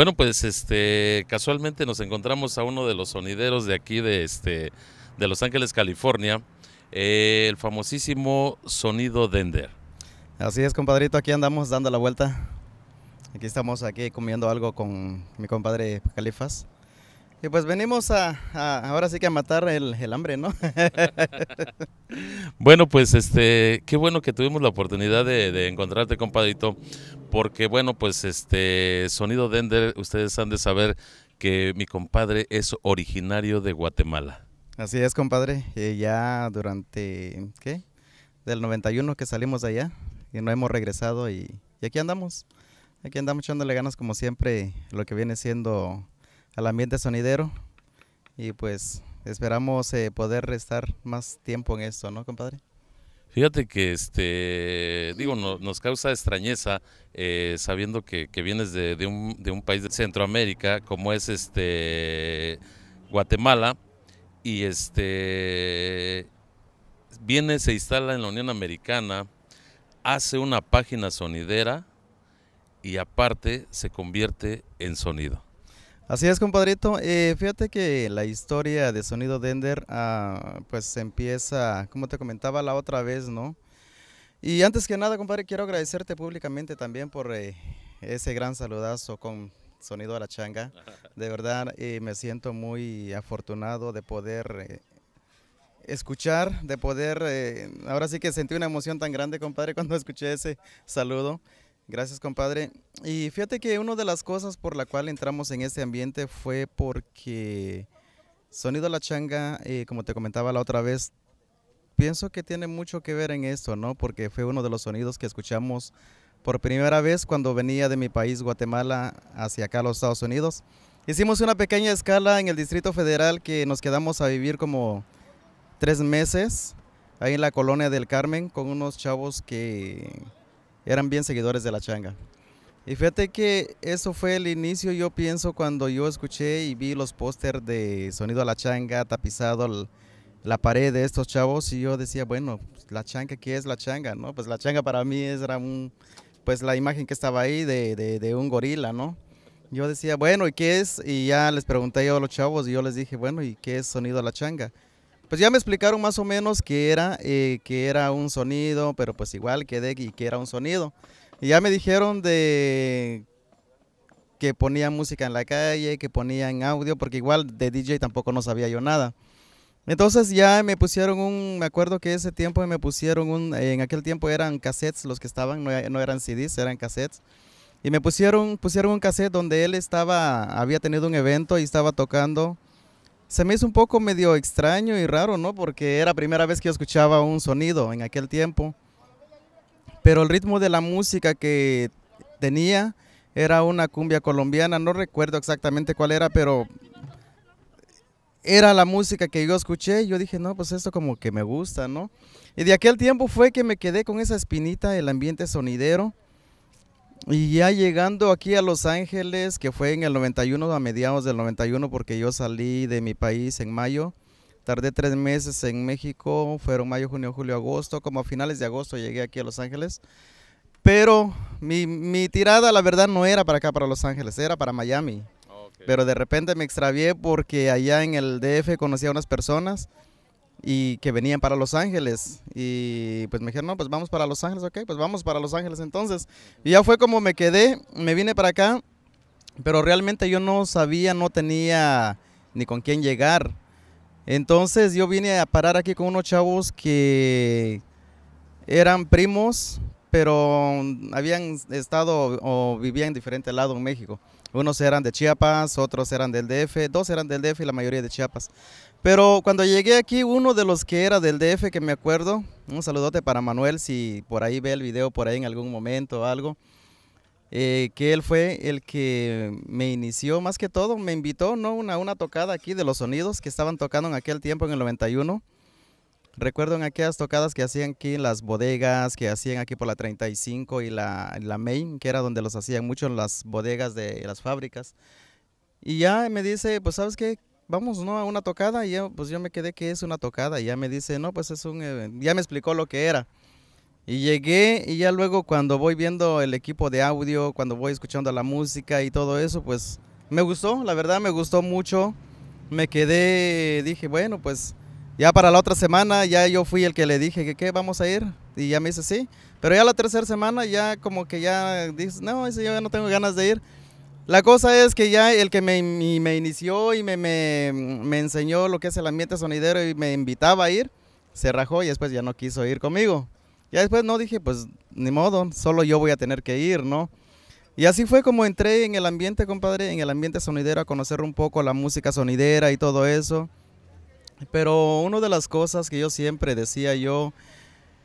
Bueno, pues este casualmente nos encontramos a uno de los sonideros de aquí de este de Los Ángeles, California, eh, el famosísimo sonido Dender. Así es, compadrito, aquí andamos dando la vuelta. Aquí estamos aquí comiendo algo con mi compadre Califas. Y pues venimos a, ahora sí que a matar el, hambre, ¿no? bueno, pues este, qué bueno que tuvimos la oportunidad de, encontrarte, compadrito, porque bueno, pues este, Sonido Dender, ustedes han de saber que mi compadre es originario de Guatemala. Así es, compadre. Eh, ya durante, ¿qué? Del 91 que salimos de allá y no hemos regresado y aquí andamos. Aquí andamos echándole ganas como siempre lo que viene siendo al ambiente sonidero y pues esperamos eh, poder estar más tiempo en esto, ¿no, compadre? Fíjate que, este, digo, nos causa extrañeza eh, sabiendo que, vienes de, un, de, un, país de Centroamérica como es este Guatemala y este viene, se instala en la Unión Americana, hace una página sonidera y aparte se convierte en sonido. Así es, compadrito. Eh, fíjate que la historia de Sonido Dender, ah, pues empieza, como te comentaba la otra vez, ¿no? Y antes que nada, compadre, quiero agradecerte públicamente también por eh, ese gran saludazo con Sonido a la Changa. De verdad, eh, me siento muy afortunado de poder escuchar, de poder, ahora sí que sentí una emoción tan grande, compadre, cuando escuché ese saludo. Gracias, compadre. Y fíjate que una de las cosas por la cual entramos en este ambiente fue porque Sonido La Changa, eh, como te comentaba la otra vez, pienso que tiene mucho que ver en esto, ¿no? Porque fue uno de los sonidos que escuchamos por primera vez cuando venía de mi país, Guatemala, hacia acá a los Estados Unidos. Hicimos una pequeña escala en el Distrito Federal que nos quedamos a vivir como tres meses ahí en la colonia del Carmen con unos chavos que eran bien seguidores de la changa. Y fíjate que eso fue el inicio, yo pienso, cuando yo escuché y vi los pósters de Sonido a la Changa tapizado la pared de estos chavos y yo decía, bueno, pues, la changa, ¿qué es la changa? ¿No? Pues la changa para mí era un, pues la imagen que estaba ahí de, de, de un gorila, ¿no? Yo decía, bueno, ¿y qué es? Y ya les pregunté yo a los chavos y yo les dije, bueno, ¿y qué es Sonido a la Changa? Pues ya me explicaron más o menos que era, eh, que era un sonido, pero pues igual que de que era un sonido. Y ya me dijeron de que ponían música en la calle, que ponían audio, porque igual de DJ tampoco no sabía yo nada. Entonces ya me pusieron un, me acuerdo que ese tiempo me pusieron un, en aquel tiempo eran cassettes los que estaban, no, eran CDs, eran cassettes. Y me pusieron, pusieron un cassette donde él estaba, había tenido un evento y estaba tocando se me hizo un poco medio extraño y raro, ¿no? Porque era la primera vez que yo escuchaba un sonido en aquel tiempo. Pero el ritmo de la música que tenía era una cumbia colombiana, no recuerdo exactamente cuál era, pero era la música que yo escuché. Y yo dije, no, pues esto como que me gusta, ¿no? Y de aquel tiempo fue que me quedé con esa espinita, el ambiente sonidero. Y ya llegando aquí a Los Ángeles, que fue en el 91, a mediados del 91, porque yo salí de mi país en mayo. Tardé tres meses en México, fueron mayo, junio, julio, agosto. Como a finales de agosto llegué aquí a Los Ángeles. Pero mi, tirada, la verdad, no era para acá, para Los Ángeles, era para Miami. Pero de repente me extravié porque allá en el DF conocí a unas personas y que venían para Los Ángeles. Y pues me dijeron, no, pues vamos para Los Ángeles, ok, pues vamos para Los Ángeles entonces. Y ya fue como me quedé, me vine para acá, pero realmente yo no sabía, no tenía ni con quién llegar. Entonces yo vine a parar aquí con unos chavos que eran primos, pero habían estado o vivían en diferente lado en México. Unos eran de Chiapas, otros eran del DF, dos eran del DF y la mayoría de Chiapas. Pero cuando llegué aquí, uno de los que era del DF, que me acuerdo, un saludote para Manuel, si por ahí ve el video, por ahí en algún momento o algo, eh, que él fue el que me inició, más que todo, me invitó ¿no? una, una tocada aquí de los sonidos que estaban tocando en aquel tiempo, en el 91. Recuerdo en aquellas tocadas que hacían aquí en las bodegas, que hacían aquí por la 35 y la, la Main, que era donde los hacían mucho en las bodegas de las fábricas. Y ya me dice, pues sabes qué, vamos, ¿no? A una tocada y yo, pues yo me quedé que es una tocada y ya me dice, no, pues es un, eh, ya me explicó lo que era. Y llegué y ya luego cuando voy viendo el equipo de audio, cuando voy escuchando la música y todo eso, pues me gustó, la verdad me gustó mucho. Me quedé, dije, bueno, pues ya para la otra semana ya yo fui el que le dije que qué, vamos a ir. Y ya me dice, sí. Pero ya la tercera semana ya como que ya dice no, yo ya no tengo ganas de ir. La cosa es que ya el que me, inició y me, enseñó lo que es el ambiente sonidero y me invitaba a ir, se rajó y después ya no quiso ir conmigo. Ya después no dije, pues ni modo, solo yo voy a tener que ir, ¿no? Y así fue como entré en el ambiente, compadre, en el ambiente sonidero a conocer un poco la música sonidera y todo eso. Pero una de las cosas que yo siempre decía yo,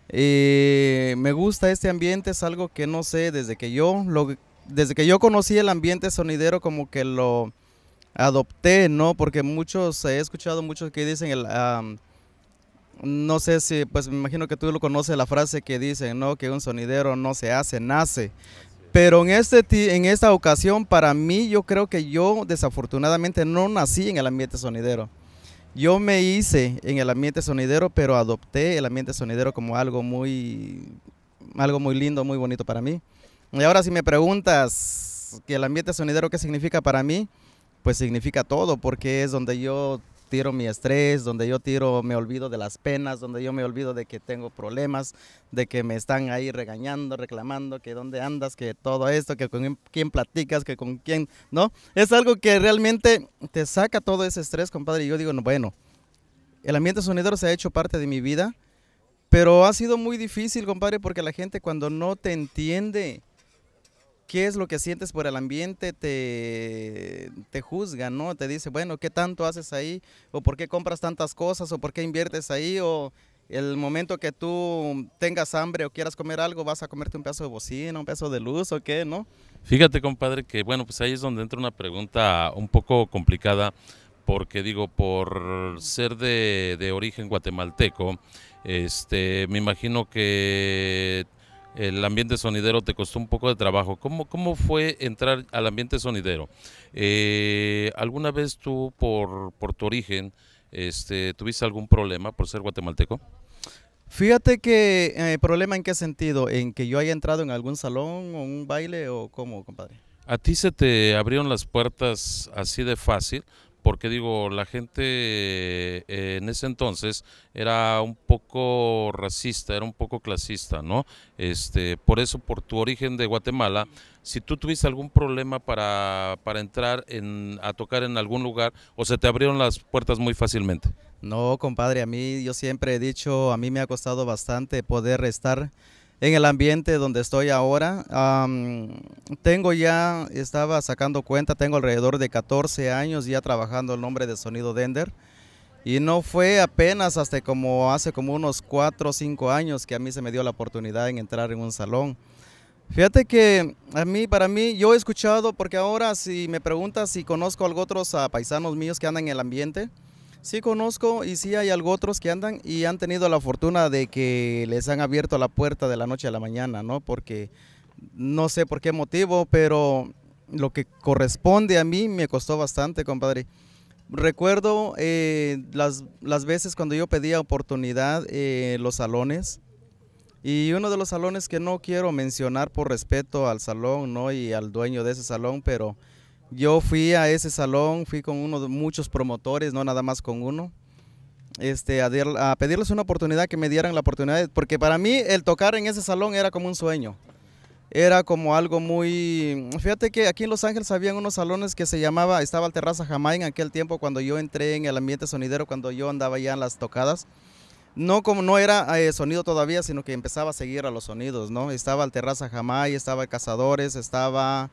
eh, me gusta este ambiente, es algo que no sé, desde que yo lo desde que yo conocí el ambiente sonidero como que lo adopté, ¿no? Porque muchos, he escuchado muchos que dicen, el, no sé si, pues me imagino que tú lo conoces, la frase que dicen, ¿no? Que un sonidero no se hace, nace. Pero en, este, en esta ocasión, para mí, yo creo que yo desafortunadamente no nací en el ambiente sonidero. Yo me hice en el ambiente sonidero, pero adopté el ambiente sonidero como algo muy, algo muy lindo, muy bonito para mí. Y ahora si me preguntas que el ambiente sonidero qué significa para mí, pues significa todo, porque es donde yo tiro mi estrés, donde yo tiro, me olvido de las penas, donde yo me olvido de que tengo problemas, de que me están ahí regañando, reclamando, que dónde andas, que todo esto, que con quién platicas, que con quién, ¿no? Es algo que realmente te saca todo ese estrés, compadre. Y yo digo, bueno, el ambiente sonidero se ha hecho parte de mi vida, pero ha sido muy difícil, compadre, porque la gente cuando no te entiende, qué es lo que sientes por el ambiente, te, te juzga, ¿no? Te dice, bueno, ¿qué tanto haces ahí? ¿O por qué compras tantas cosas? ¿O por qué inviertes ahí? ¿O el momento que tú tengas hambre o quieras comer algo, vas a comerte un pedazo de bocina, un pedazo de luz o qué, ¿no? Fíjate, compadre, que bueno, pues ahí es donde entra una pregunta un poco complicada, porque digo, por ser de, origen guatemalteco, este, me imagino que el ambiente sonidero te costó un poco de trabajo. ¿Cómo, cómo fue entrar al ambiente sonidero? Eh, ¿Alguna vez tú, por, por tu origen, este, tuviste algún problema por ser guatemalteco? Fíjate que, eh, ¿problema en qué sentido? ¿En que yo haya entrado en algún salón o un baile o cómo, compadre? ¿A ti se te abrieron las puertas así de fácil? porque digo, la gente eh, en ese entonces era un poco racista, era un poco clasista, ¿no? Este, por eso, por tu origen de Guatemala, si tú tuviste algún problema para, entrar en, a tocar en algún lugar, o se te abrieron las puertas muy fácilmente. No, compadre, a mí yo siempre he dicho, a mí me ha costado bastante poder estar en el ambiente donde estoy ahora. tengo ya, estaba sacando cuenta, tengo alrededor de 14 años ya trabajando el nombre de Sonido Dender. Y no fue apenas hasta como hace como unos 4 o 5 años que a mí se me dio la oportunidad en entrar en un salón. Fíjate que a mí, para mí, yo he escuchado, porque ahora si me preguntas si conozco a otros paisanos míos que andan en el ambiente, Sí conozco y sí hay algo otros que andan y han tenido la fortuna de que les han abierto la puerta de la noche a la mañana, ¿no? Porque no sé por qué motivo, pero lo que corresponde a mí me costó bastante, compadre. Recuerdo eh, las, veces cuando yo pedía oportunidad eh, los salones y uno de los salones que no quiero mencionar por respeto al salón ¿no? y al dueño de ese salón, pero yo fui a ese salón, fui con uno de muchos promotores, no nada más con uno. Este, a, pedirles una oportunidad, que me dieran la oportunidad, porque para mí el tocar en ese salón era como un sueño. Era como algo muy... Fíjate que aquí en Los Ángeles había unos salones que se llamaba, estaba el Terraza Jamaica en aquel tiempo cuando yo entré en el ambiente sonidero, cuando yo andaba ya en las tocadas. No, como, no era eh, sonido todavía, sino que empezaba a seguir a los sonidos, ¿no? Estaba el Terraza Jamay estaba Cazadores, estaba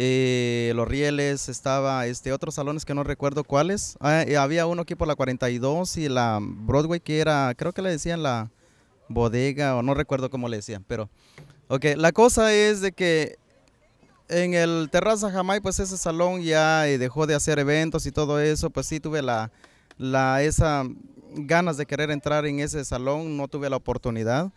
eh, Los Rieles, estaba este otros salones que no recuerdo cuáles. Ah, eh, había uno aquí por la 42 y la Broadway que era, creo que le decían la bodega o no recuerdo cómo le decían, pero ok, la cosa es de que en el Terraza Jamay pues ese salón ya eh, dejó de hacer eventos y todo eso, pues sí tuve la, la esa ganas de querer entrar en ese salón, no tuve la oportunidad.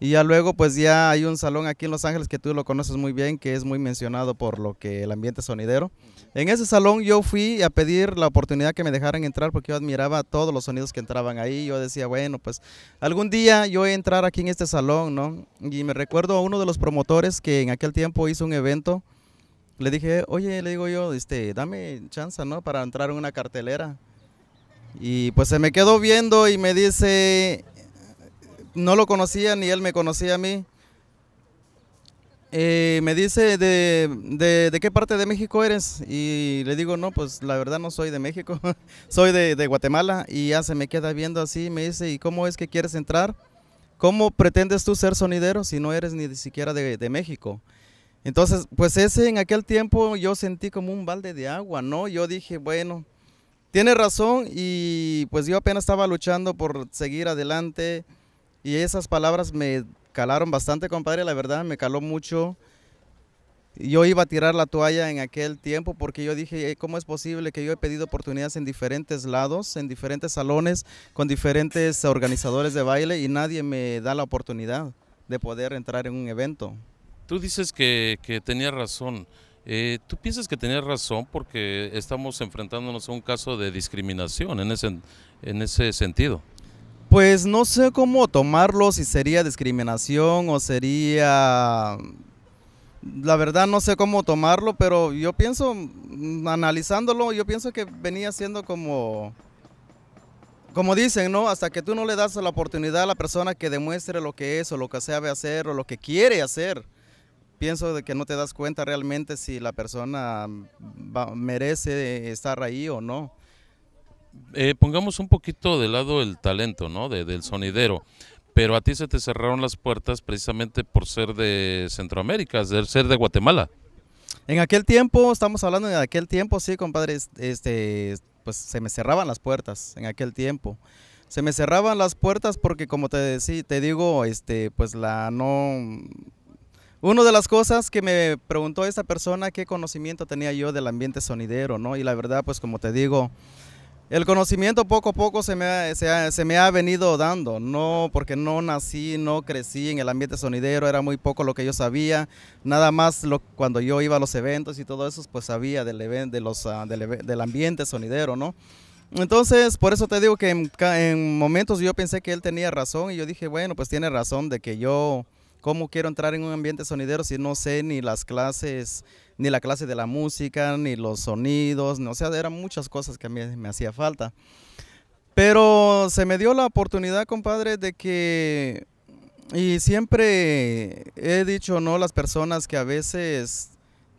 Y ya luego, pues ya hay un salón aquí en Los Ángeles que tú lo conoces muy bien, que es muy mencionado por lo que el ambiente sonidero. En ese salón yo fui a pedir la oportunidad que me dejaran entrar porque yo admiraba todos los sonidos que entraban ahí. Yo decía, bueno, pues algún día yo voy a entrar aquí en este salón, ¿no? Y me recuerdo a uno de los promotores que en aquel tiempo hizo un evento. Le dije, oye, le digo yo, este, dame chance, ¿no? Para entrar en una cartelera. Y pues se me quedó viendo y me dice, no lo conocía ni él me conocía a mí. Eh, me dice, de, qué parte de México eres? Y le digo, no, pues la verdad no soy de México, soy de, de, Guatemala. Y ya se me queda viendo así, me dice, ¿y cómo es que quieres entrar? ¿Cómo pretendes tú ser sonidero si no eres ni siquiera de, México? Entonces, pues ese en aquel tiempo yo sentí como un balde de agua, ¿no? Yo dije, bueno, tiene razón y pues yo apenas estaba luchando por seguir adelante, y esas palabras me calaron bastante, compadre, la verdad, me caló mucho. Yo iba a tirar la toalla en aquel tiempo porque yo dije, ¿cómo es posible que yo he pedido oportunidades en diferentes lados, en diferentes salones, con diferentes organizadores de baile y nadie me da la oportunidad de poder entrar en un evento? Tú dices que, tenía razón. Eh, ¿Tú piensas que tenías razón porque estamos enfrentándonos a un caso de discriminación en en ese sentido? Pues no sé cómo tomarlo, si sería discriminación o sería... La verdad no sé cómo tomarlo, pero yo pienso, mm, analizándolo, yo pienso que venía siendo como... Como dicen, ¿no? Hasta que tú no le das la oportunidad a la persona que demuestre lo que es o lo que sabe hacer o lo que quiere hacer, pienso de que no te das cuenta realmente si la persona merece estar ahí o no. Eh, pongamos un poquito de lado el talento, ¿no? del sonidero. Pero a ti se te cerraron las puertas precisamente por ser de Centroamérica, ser de Guatemala. En aquel tiempo, estamos hablando de aquel tiempo, sí, compadre, este, pues se me cerraban las puertas en aquel tiempo. Se me cerraban las puertas porque, como te te digo, este, pues la no. Una de las cosas que me preguntó esta persona, qué conocimiento tenía yo del ambiente sonidero, ¿no? Y la verdad, pues como te digo, el conocimiento poco a poco se me, ha, venido dando, no porque no nací, no crecí en el ambiente sonidero, era muy poco lo que yo sabía, nada más cuando yo iba a los eventos y todo eso, pues sabía del, de ah, ambiente sonidero, ¿no? Entonces, por eso te digo que en, en, momentos yo pensé que él tenía razón y yo dije, bueno, pues tiene razón de que yo, ¿cómo quiero entrar en un ambiente sonidero si no sé ni las clases? ni la clase de la música, ni los sonidos, no, o sea, eran muchas cosas que a mí me hacía falta. Pero se me dio la oportunidad, compadre, de que, y siempre he dicho, ¿no? Las personas que a veces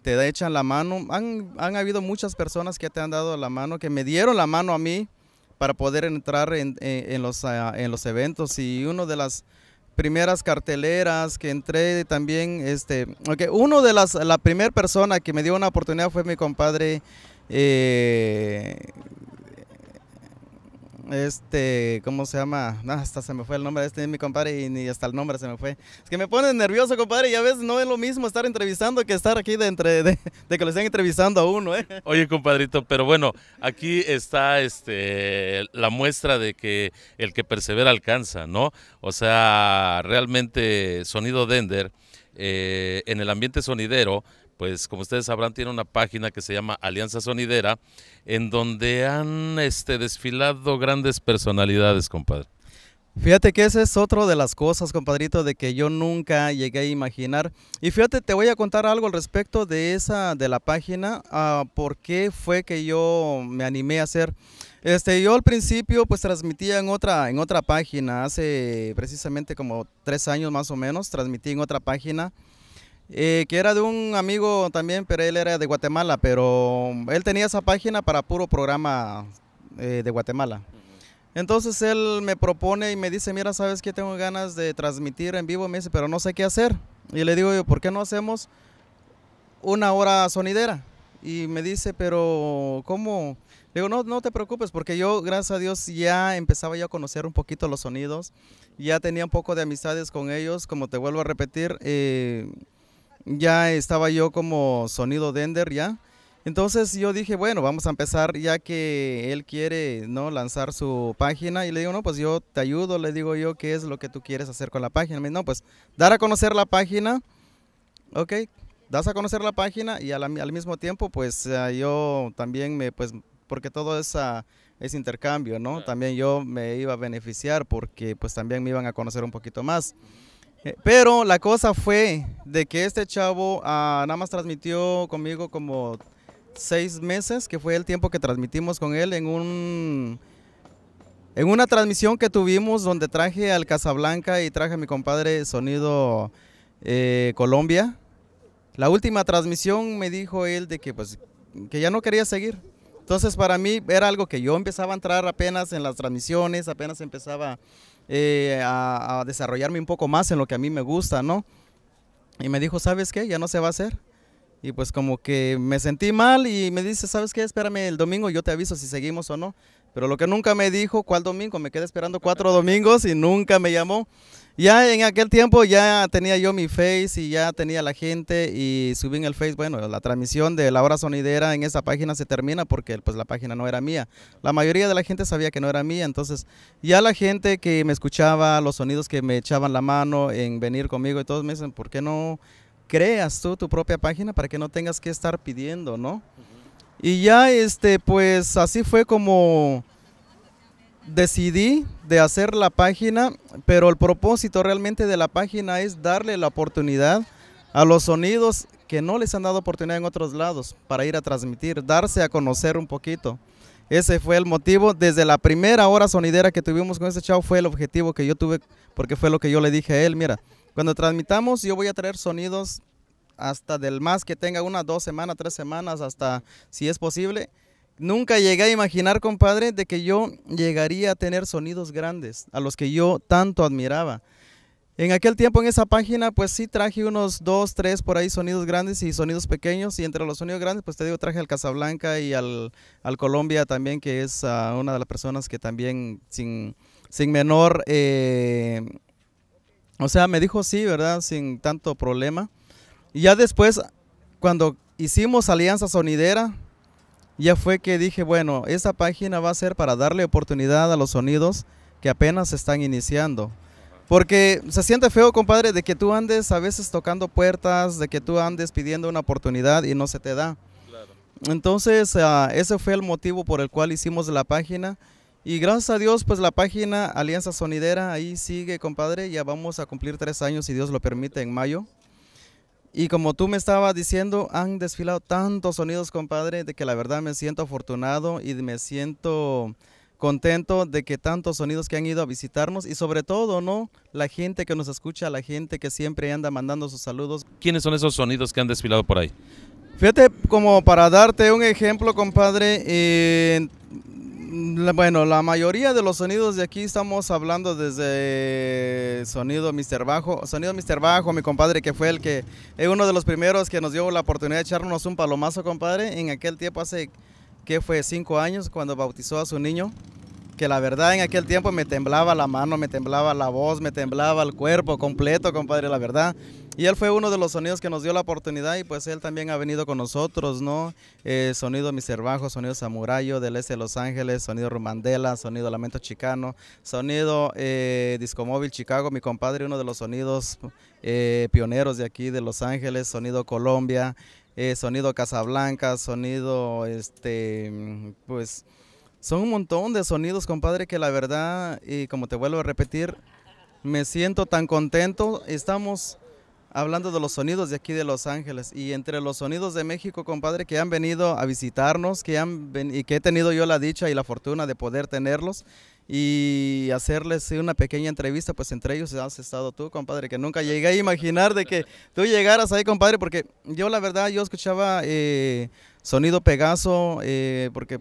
te echan la mano, han, habido muchas personas que te han dado la mano, que me dieron la mano a mí para poder entrar los, ah, en los eventos y uno de las primeras carteleras que entré también, este, okay, uno de las, la primera persona que me dio una oportunidad fue mi compadre eh, este, ¿cómo se llama? Ah, hasta se me fue el nombre de este, mi compadre, y ni hasta el nombre se me fue. Es que me pone nervioso, compadre, y a veces no es lo mismo estar entrevistando que estar aquí de, de, que le estén entrevistando a uno, ¿eh? Oye, compadrito, pero bueno, aquí está este, la muestra de que el que persevera alcanza, ¿no? O sea, realmente Sonido Dender, eh, en el ambiente sonidero, pues como ustedes sabrán, tiene una página que se llama Alianza Sonidera, en donde han este, desfilado grandes personalidades, compadre. Fíjate que ese es otro de las cosas, compadrito, de que yo nunca llegué a imaginar. Y fíjate, te voy a contar algo al respecto de esa, de la página, porque ah, por qué fue que yo me animé a hacer. Este, yo al principio pues transmitía en otra, en otra página, hace precisamente como tres años más o menos, transmití en otra página. Eh, que era de un amigo también, pero él era de Guatemala, pero él tenía esa página para puro programa eh, de Guatemala. Entonces él me propone y me dice, mira, sabes que tengo ganas de transmitir en vivo, me dice, pero no sé qué hacer. Y le digo, ¿por qué no hacemos una hora sonidera? Y me dice, pero ¿cómo? Le digo, no, no te preocupes, porque yo, gracias a Dios, ya empezaba ya a conocer un poquito los sonidos, ya tenía un poco de amistades con ellos, como te vuelvo a repetir. Eh, ya estaba yo como sonido Dender ya. Entonces yo dije, bueno, vamos a empezar ya que él quiere no lanzar su página y le digo, no, pues yo te ayudo, le digo yo qué es lo que tú quieres hacer con la página. Me no, pues dar a conocer la página, ok, das a conocer la página y al, mismo tiempo pues ah, yo también me, pues porque todo es, es intercambio, ¿no? También yo me iba a beneficiar porque pues también me iban a conocer un poquito más. Eh, pero la cosa fue de que este chavo ah, nada más transmitió conmigo como seis meses, que fue el tiempo que transmitimos con él en un en una transmisión que tuvimos donde traje al Casablanca y traje a mi compadre Sonido eh, Colombia. La última transmisión me dijo él de que pues que ya no quería seguir. Entonces para mí era algo que yo empezaba a entrar apenas en las transmisiones, apenas empezaba eh, a, desarrollarme un poco más en lo que a mí me gusta, ¿no? Y me dijo, ¿sabes qué? Ya no se va a hacer. Y pues como que me sentí mal y me dice, ¿sabes qué? Espérame el domingo, yo te aviso si seguimos o no. Pero lo que nunca me dijo, ¿cuál domingo? Me quedé esperando cuatro domingos y nunca me llamó. Ya en aquel tiempo ya tenía yo mi face y ya tenía la gente y subí en el face, bueno, la transmisión de la hora sonidera en esa página se termina porque pues la página no era mía. La mayoría de la gente sabía que no era mía, entonces ya la gente que me escuchaba, los sonidos que me echaban la mano en venir conmigo y todos me dicen, ¿por qué no creas tú tu propia página para que no tengas que estar pidiendo, no? Y ya este pues así fue como decidí de hacer la página, pero el propósito realmente de la página es darle la oportunidad a los sonidos que no les han dado oportunidad en otros lados para ir a transmitir, darse a conocer un poquito. Ese fue el motivo. Desde la primera hora sonidera que tuvimos con ese chavo fue el objetivo que yo tuve, porque fue lo que yo le dije a él. Mira, cuando transmitamos yo voy a traer sonidos hasta del más que tenga una, dos semanas, tres semanas, hasta si es posible Nunca llegué a imaginar, compadre, de que yo llegaría a tener sonidos grandes, a los que yo tanto admiraba. En aquel tiempo en esa página, pues sí traje unos dos, tres por ahí sonidos grandes y sonidos pequeños. Y entre los sonidos grandes, pues te digo, traje al Casablanca y al, Colombia también, que es ah, una de las personas que también sin, sin menor, eh, o sea, me dijo sí, ¿verdad? Sin tanto problema. Y ya después, cuando hicimos Alianza Sonidera, ya fue que dije, bueno, esta página va a ser para darle oportunidad a los sonidos que apenas están iniciando. Porque se siente feo, compadre, de que tú andes a veces tocando puertas, de que tú andes pidiendo una oportunidad y no se te da. Entonces, ah, ese fue el motivo por el cual hicimos la página. Y gracias a Dios, pues la página Alianza Sonidera ahí sigue, compadre. Ya vamos a cumplir tres años, si Dios lo permite, en mayo. Y como tú me estabas diciendo, han desfilado tantos sonidos, compadre, de que la verdad me siento afortunado y me siento contento de que tantos sonidos que han ido a visitarnos y sobre todo, ¿no? La gente que nos escucha, la gente que siempre anda mandando sus saludos. ¿Quiénes son esos sonidos que han desfilado por ahí? Fíjate, como para darte un ejemplo, compadre, eh, bueno, la mayoría de los sonidos de aquí estamos hablando desde sonido Mister Bajo, sonido Mr. Bajo, mi compadre que fue el que es eh, uno de los primeros que nos dio la oportunidad de echarnos un palomazo, compadre, en aquel tiempo hace que fue cinco años cuando bautizó a su niño que la verdad en aquel tiempo me temblaba la mano, me temblaba la voz, me temblaba el cuerpo completo, compadre, la verdad. Y él fue uno de los sonidos que nos dio la oportunidad y pues él también ha venido con nosotros, ¿no? Eh, sonido Miserbajo, sonido Samurayo del Este de Los Ángeles, sonido Rumandela, sonido Lamento Chicano, sonido eh, Discomóvil Chicago, mi compadre, uno de los sonidos eh, pioneros de aquí de Los Ángeles, sonido Colombia, sonido Casablanca, sonido, este, pues... Son un montón de sonidos, compadre, que la verdad, y como te vuelvo a repetir, me siento tan contento. Estamos hablando de los sonidos de aquí de Los Ángeles y entre los sonidos de México, compadre, que han venido a visitarnos, que han y que he tenido yo la dicha y la fortuna de poder tenerlos y hacerles una pequeña entrevista, pues entre ellos has estado tú, compadre, que nunca llegué a imaginar de que tú llegaras ahí, compadre, porque yo la verdad, yo escuchaba eh, sonido Pegaso, eh, porque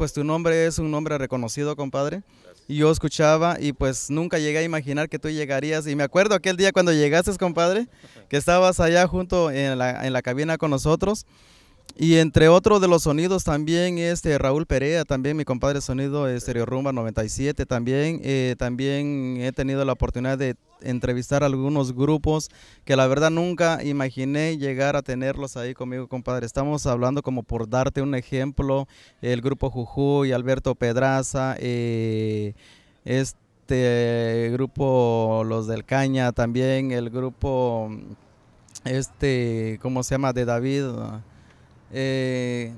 pues tu nombre es un nombre reconocido, compadre. Y yo escuchaba y pues nunca llegué a imaginar que tú llegarías. Y me acuerdo aquel día cuando llegaste, compadre, que estabas allá junto en la, en la cabina con nosotros. Y entre otros de los sonidos también, este Raúl Perea, también mi compadre sonido Stereo Rumba 97, también, eh, también he tenido la oportunidad de entrevistar algunos grupos que la verdad nunca imaginé llegar a tenerlos ahí conmigo, compadre. Estamos hablando como por darte un ejemplo, el grupo Jujuy, Alberto Pedraza, eh, este grupo Los del Caña, también el grupo, este, ¿cómo se llama? De David. Eh,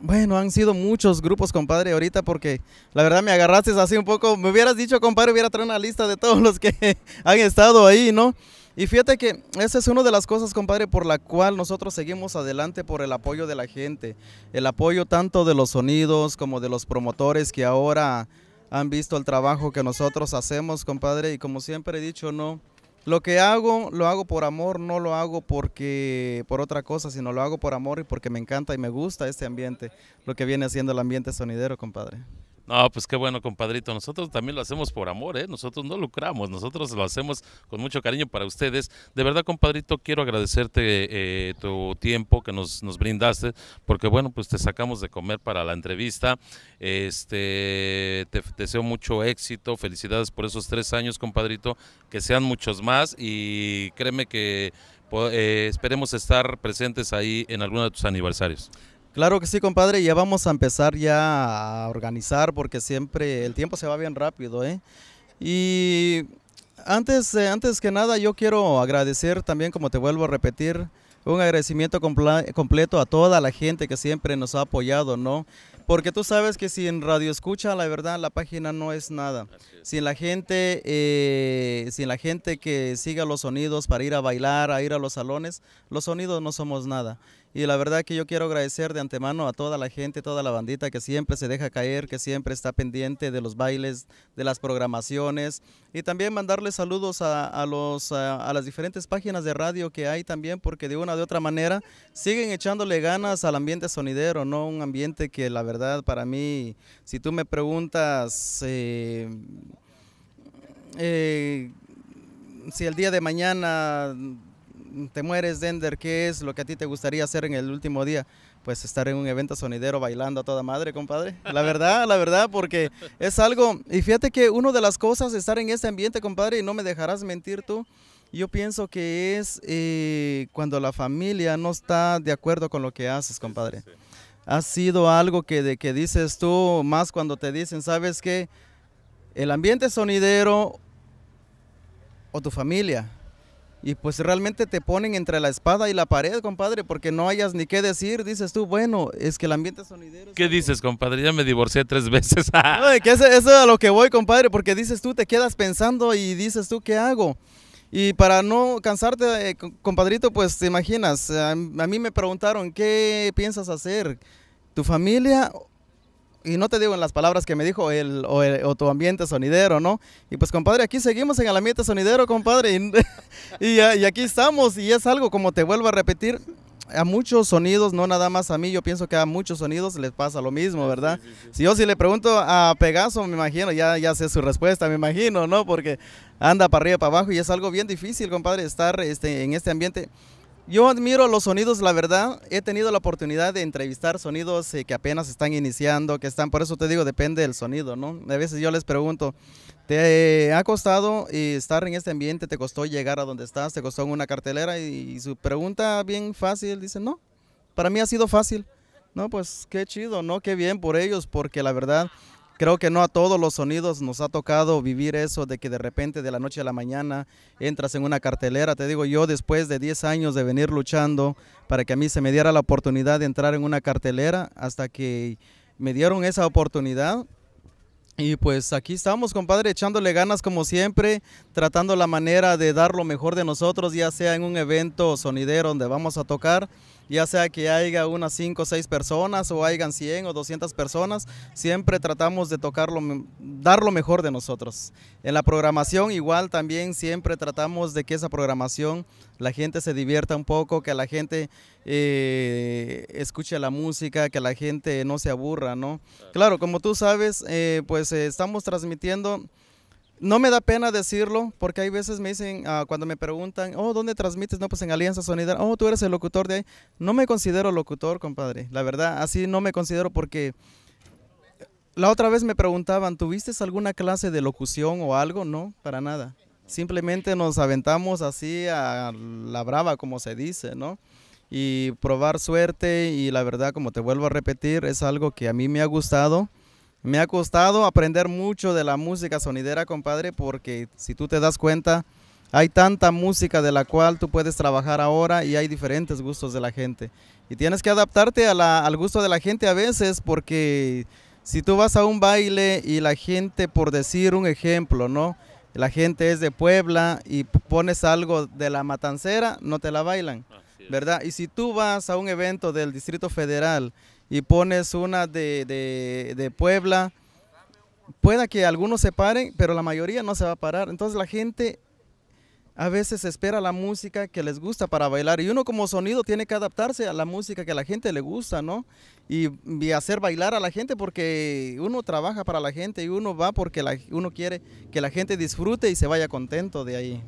bueno, han sido muchos grupos, compadre, ahorita porque la verdad me agarraste así un poco. Me hubieras dicho, compadre, hubiera traído una lista de todos los que han estado ahí, ¿no? Y fíjate que esa es una de las cosas, compadre, por la cual nosotros seguimos adelante por el apoyo de la gente. El apoyo tanto de los sonidos como de los promotores que ahora han visto el trabajo que nosotros hacemos, compadre. Y como siempre he dicho, no lo que hago, lo hago por amor, no lo hago porque por otra cosa, sino lo hago por amor y porque me encanta y me gusta este ambiente, lo que viene haciendo el ambiente sonidero, compadre. No, pues qué bueno, compadrito. Nosotros también lo hacemos por amor, ¿eh? Nosotros no lucramos, nosotros lo hacemos con mucho cariño para ustedes. De verdad, compadrito, quiero agradecerte eh, tu tiempo que nos, brindaste, porque bueno, pues te sacamos de comer para la entrevista. Este, te, deseo mucho éxito, felicidades por esos tres años, compadrito, que sean muchos más y créeme que eh, esperemos estar presentes ahí en alguno de tus aniversarios. Claro que sí, compadre, ya vamos a empezar ya a organizar porque siempre el tiempo se va bien rápido, ¿eh? Y antes, eh, antes que nada yo quiero agradecer también, como te vuelvo a repetir, un agradecimiento completo a toda la gente que siempre nos ha apoyado, ¿no? Porque tú sabes que sin Radio Escucha, la verdad, la página no es nada. Sin la gente, eh, sin la gente que siga los sonidos para ir a bailar, a ir a los salones, los sonidos no somos nada. Y la verdad que yo quiero agradecer de antemano a toda la gente, toda la bandita que siempre se deja caer, que siempre está pendiente de los bailes, de las programaciones. Y también mandarle saludos a, los, a, las diferentes páginas de radio que hay también, porque de una de otra manera siguen echándole ganas al ambiente sonidero, ¿no? Un ambiente que la verdad para mí, si tú me preguntas... Eh, eh, si el día de mañana te mueres, Dender, ¿qué es lo que a ti te gustaría hacer en el último día? Pues estar en un evento sonidero bailando a toda madre, compadre. La verdad, la verdad, porque es algo, y fíjate que una de las cosas, estar en ese ambiente, compadre, y no me dejarás mentir tú, yo pienso que es eh, cuando la familia no está de acuerdo con lo que haces, compadre. Ha sido algo que, de, que dices tú, más cuando te dicen, ¿sabes qué? El ambiente sonidero o tu familia y pues realmente te ponen entre la espada y la pared, compadre, porque no hayas ni qué decir. Dices tú, bueno, es que el ambiente sonidero... ¿Qué dices, compadre? Ya me divorcié tres veces. que eso, es a lo que voy, compadre, porque dices tú, te quedas pensando y dices tú, ¿qué hago? Y para no cansarte, eh, compadrito, pues te imaginas, a, a mí me preguntaron, ¿qué piensas hacer? ¿Tu familia y no te digo en las palabras que me dijo el o, tu ambiente sonidero, ¿no? Y pues, compadre, aquí seguimos en el ambiente sonidero, compadre, y, y, aquí estamos, y es algo, como te vuelvo a repetir, a muchos sonidos, no nada más a mí, yo pienso que a muchos sonidos les pasa lo mismo, ¿verdad? Si yo si le pregunto a Pegaso, me imagino, ya, ya sé su respuesta, me imagino, ¿no? Porque anda para arriba, para abajo, y es algo bien difícil, compadre, estar este, en este ambiente. Yo admiro los sonidos, la verdad. He tenido la oportunidad de entrevistar sonidos eh, que apenas están iniciando, que están, por eso te digo, depende del sonido, ¿no? A veces yo les pregunto, ¿te ha costado eh, estar en este ambiente? ¿Te costó llegar a donde estás? ¿Te costó en una cartelera? Y su pregunta bien fácil, dice, no, para mí ha sido fácil. No, pues qué chido, ¿no? Qué bien por ellos, porque la verdad Creo que no a todos los sonidos nos ha tocado vivir eso de que de repente de la noche a la mañana entras en una cartelera. Te digo, yo después de 10 años de venir luchando para que a mí se me diera la oportunidad de entrar en una cartelera hasta que me dieron esa oportunidad. Y pues aquí estamos, compadre, echándole ganas como siempre, tratando la manera de dar lo mejor de nosotros, ya sea en un evento sonidero donde vamos a tocar, ya sea que haya unas 5 o 6 personas o hayan 100 o 200 personas, siempre tratamos de dar lo mejor de nosotros. En la programación igual también siempre tratamos de que esa programación la gente se divierta un poco, que la gente eh, escuche la música, que la gente no se aburra, ¿no? Claro, como tú sabes, eh, pues eh, estamos transmitiendo no me da pena decirlo, porque hay veces me dicen, ah, cuando me preguntan, oh, ¿dónde transmites? No, pues en Alianza Sonidera. Oh, tú eres el locutor de ahí. No me considero locutor, compadre. La verdad, así no me considero porque la otra vez me preguntaban, ¿tuviste alguna clase de locución o algo? No, para nada. Simplemente nos aventamos así a la brava, como se dice, ¿no? Y probar suerte y la verdad, como te vuelvo a repetir, es algo que a mí me ha gustado me ha costado aprender mucho de la música sonidera, compadre, porque si tú te das cuenta, hay tanta música de la cual tú puedes trabajar ahora y hay diferentes gustos de la gente. Y tienes que adaptarte al gusto de la gente a veces porque si tú vas a un baile y la gente, por decir un ejemplo, ¿no? La gente es de Puebla y pones algo de la matancera, no te la bailan, ¿verdad? Y si tú vas a un evento del Distrito Federal y pones una de, Puebla, pueda que algunos se paren, pero la mayoría no se va a parar. Entonces la gente a veces espera la música que les gusta para bailar y uno como sonido tiene que adaptarse a la música que a la gente le gusta, ¿no? Y, hacer bailar a la gente porque uno trabaja para la gente y uno va porque uno quiere que la gente disfrute y se vaya contento de ahí.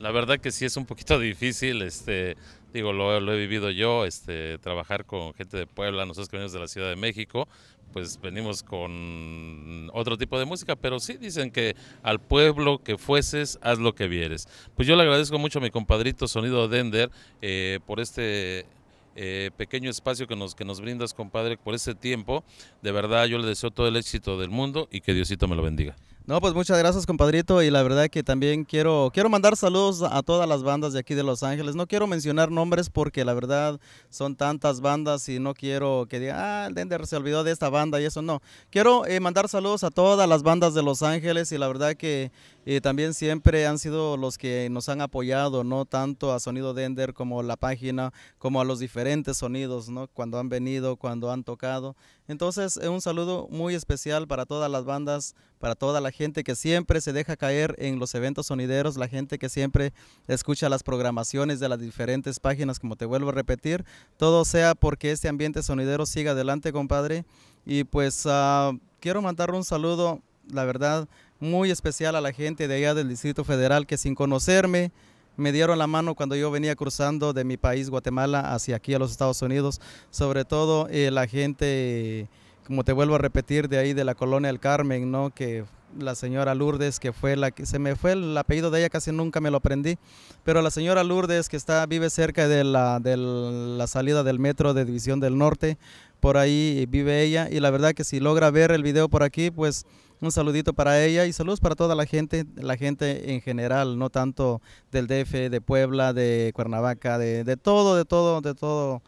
La verdad que sí es un poquito difícil este, digo, lo, he vivido yo, este, trabajar con gente de Puebla, nosotros que venimos de la Ciudad de México, pues venimos con otro tipo de música, pero sí dicen que al pueblo que fueses, haz lo que vieres. Pues yo le agradezco mucho a mi compadrito Sonido Dender eh, por este eh, pequeño espacio que nos, que nos brindas, compadre, por ese tiempo. De verdad, yo le deseo todo el éxito del mundo y que Diosito me lo bendiga. No, pues muchas gracias, compadrito. Y la verdad que también quiero, quiero mandar saludos a todas las bandas de aquí de Los Ángeles. No quiero mencionar nombres porque la verdad son tantas bandas y no quiero que digan, ah, el Dender se olvidó de esta banda y eso no. Quiero eh, mandar saludos a todas las bandas de Los Ángeles y la verdad que eh, también siempre han sido los que nos han apoyado, no tanto a Sonido Dender como la página, como a los diferentes sonidos, ¿no? Cuando han venido, cuando han tocado. Entonces, eh, un saludo muy especial para todas las bandas, para toda la gente que siempre se deja caer en los eventos sonideros, la gente que siempre escucha las programaciones de las diferentes páginas, como te vuelvo a repetir. Todo sea porque este ambiente sonidero siga adelante, compadre. Y pues ah, quiero mandar un saludo, la verdad, muy especial a la gente de allá del Distrito Federal que sin conocerme, me dieron la mano cuando yo venía cruzando de mi país, Guatemala, hacia aquí a los Estados Unidos. Sobre todo eh, la gente, como te vuelvo a repetir, de ahí de la colonia del Carmen, ¿no? Que la señora Lourdes, que fue la que se me fue el apellido de ella, casi nunca me lo aprendí, pero la señora Lourdes, que está, vive cerca de la, de la salida del metro de División del Norte, por ahí vive ella, y la verdad que si logra ver el video por aquí, pues un saludito para ella y saludos para toda la gente, la gente en general, no tanto del DF, de Puebla, de Cuernavaca, de, todo, de todo, de todo,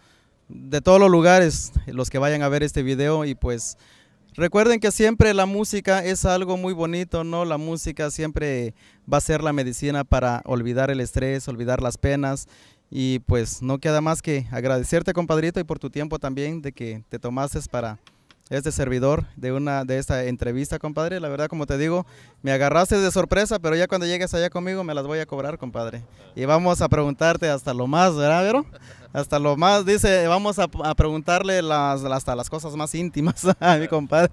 de todos los lugares, los que vayan a ver este video y pues... Recuerden que siempre la música es algo muy bonito, ¿no? La música siempre va a ser la medicina para olvidar el estrés, olvidar las penas. Y pues no queda más que agradecerte, compadrito, y por tu tiempo también de que te tomases para este servidor de una de esta entrevista, compadre. La verdad, como te digo, me agarraste de sorpresa, pero ya cuando llegues allá conmigo me las voy a cobrar, compadre. Y vamos a preguntarte hasta lo más, ¿verdad, Vero? Hasta lo más, dice, vamos a, preguntarle las, hasta las cosas más íntimas a mi compadre.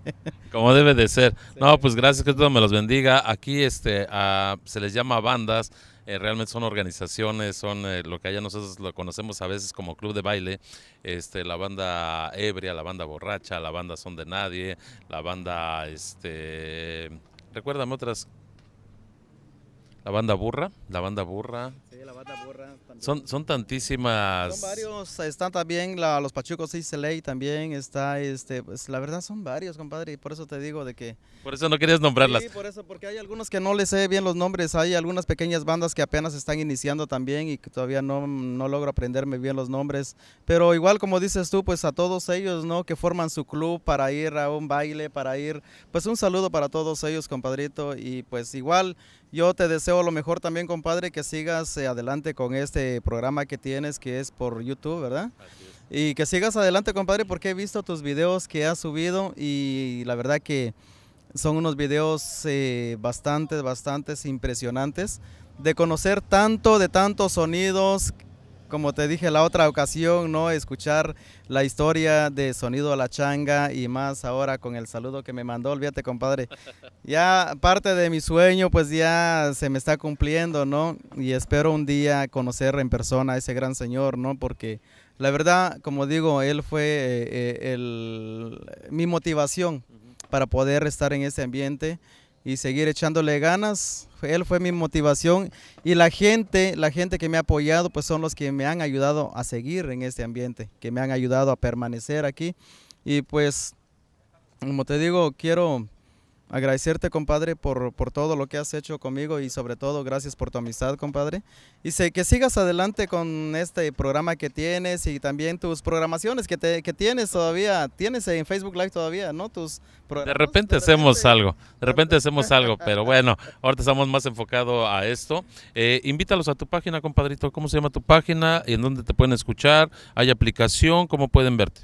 Como debe de ser. No, pues gracias que todo me los bendiga. Aquí este, ah, se les llama bandas eh, realmente son organizaciones, son eh, lo que allá nosotros lo conocemos a veces como club de baile, este, la banda ebria, la banda borracha, la banda son de nadie, la banda, este, recuérdame otras la banda burra, la banda burra. Sí, la banda burra Son, son tantísimas. Son varios, están también la, los Pachucos Isley también está, este, pues la verdad son varios, compadre, y por eso te digo de que. Por eso no querías nombrarlas. Sí, por eso, porque hay algunos que no les sé bien los nombres, hay algunas pequeñas bandas que apenas están iniciando también y que todavía no, no logro aprenderme bien los nombres, pero igual como dices tú, pues a todos ellos, ¿no? Que forman su club para ir a un baile, para ir, pues un saludo para todos ellos, compadrito, y pues igual yo te deseo lo mejor también, compadre, que sigas eh, adelante con este programa que tienes, que es por YouTube, ¿verdad? Y que sigas adelante, compadre, porque he visto tus videos que has subido y la verdad que son unos videos eh, bastante, bastantes impresionantes de conocer tanto de tantos sonidos como te dije la otra ocasión, ¿no? Escuchar la historia de Sonido a la Changa y más ahora con el saludo que me mandó, olvídate compadre. Ya parte de mi sueño pues ya se me está cumpliendo, ¿no? Y espero un día conocer en persona a ese gran señor, ¿no? Porque la verdad, como digo, él fue eh, eh, mi motivación para poder estar en ese ambiente y seguir echándole ganas. Él fue mi motivación y la gente, la gente que me ha apoyado, pues son los que me han ayudado a seguir en este ambiente, que me han ayudado a permanecer aquí. Y pues, como te digo, quiero agradecerte, compadre, por, por, todo lo que has hecho conmigo y sobre todo gracias por tu amistad, compadre. Y sé que sigas adelante con este programa que tienes y también tus programaciones que, te, tienes todavía, tienes en Facebook Live todavía, ¿no? Tus de repente hacemos algo, de repente hacemos algo, pero bueno, ahorita estamos más enfocados a esto. Eh, invítalos a tu página, compadrito, ¿cómo se llama tu página? ¿En dónde te pueden escuchar? ¿Hay aplicación? ¿Cómo pueden verte?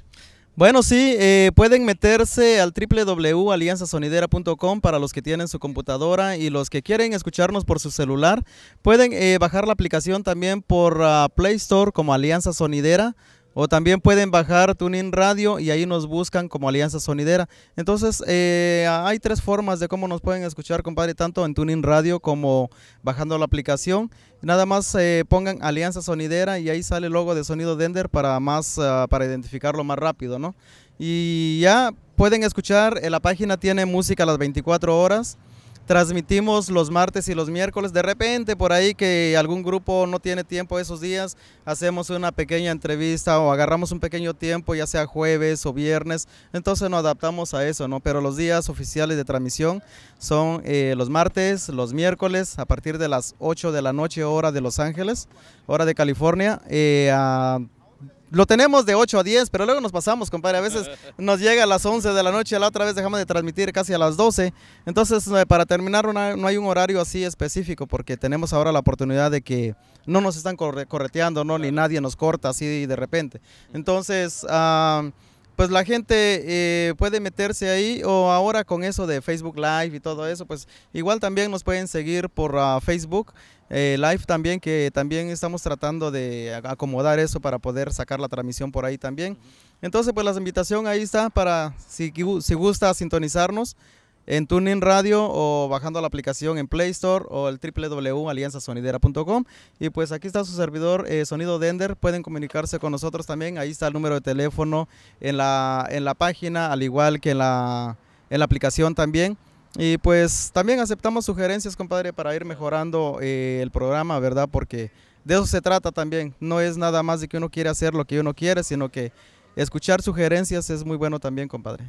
Bueno, sí, eh, pueden meterse al www.alianzasonidera.com para los que tienen su computadora y los que quieren escucharnos por su celular. Pueden eh, bajar la aplicación también por ah, Play Store como Alianza Sonidera. O también pueden bajar Tuning Radio y ahí nos buscan como Alianza Sonidera. Entonces, eh, hay tres formas de cómo nos pueden escuchar, compadre, tanto en Tuning Radio como bajando la aplicación. Nada más eh, pongan Alianza Sonidera y ahí sale el logo de Sonido Dender para, más, ah, para identificarlo más rápido, ¿no? Y ya pueden escuchar, eh, la página tiene música a las 24 horas transmitimos los martes y los miércoles. De repente, por ahí que algún grupo no tiene tiempo esos días, hacemos una pequeña entrevista o agarramos un pequeño tiempo, ya sea jueves o viernes. Entonces nos adaptamos a eso, ¿no? Pero los días oficiales de transmisión son eh, los martes, los miércoles, a partir de las 8 de la noche, hora de Los Ángeles, hora de California, eh, lo tenemos de 8 a 10, pero luego nos pasamos, compadre. A veces nos llega a las 11 de la noche, la otra vez dejamos de transmitir casi a las 12. Entonces, eh, para terminar, no hay un horario así específico, porque tenemos ahora la oportunidad de que no nos están correteando, ¿no? ni nadie nos corta así de repente. Entonces, uh, pues la gente eh, puede meterse ahí o ahora con eso de Facebook Live y todo eso, pues igual también nos pueden seguir por ah, Facebook eh, Live también, que también estamos tratando de acomodar eso para poder sacar la transmisión por ahí también. Entonces, pues la invitación ahí está para si, si gusta sintonizarnos en TuneIn Radio o bajando la aplicación en Play Store o el www.alianzasonidera.com. Y pues aquí está su servidor eh, Sonido Dender. Pueden comunicarse con nosotros también. Ahí está el número de teléfono en la, en la página, al igual que en la, en la aplicación también. Y pues también aceptamos sugerencias, compadre, para ir mejorando eh, el programa, ¿verdad? Porque de eso se trata también. No es nada más de que uno quiere hacer lo que uno quiere, sino que escuchar sugerencias es muy bueno también, compadre.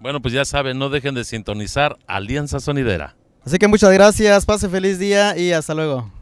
Bueno, pues ya saben, no dejen de sintonizar Alianza Sonidera. Así que muchas gracias, pase feliz día y hasta luego.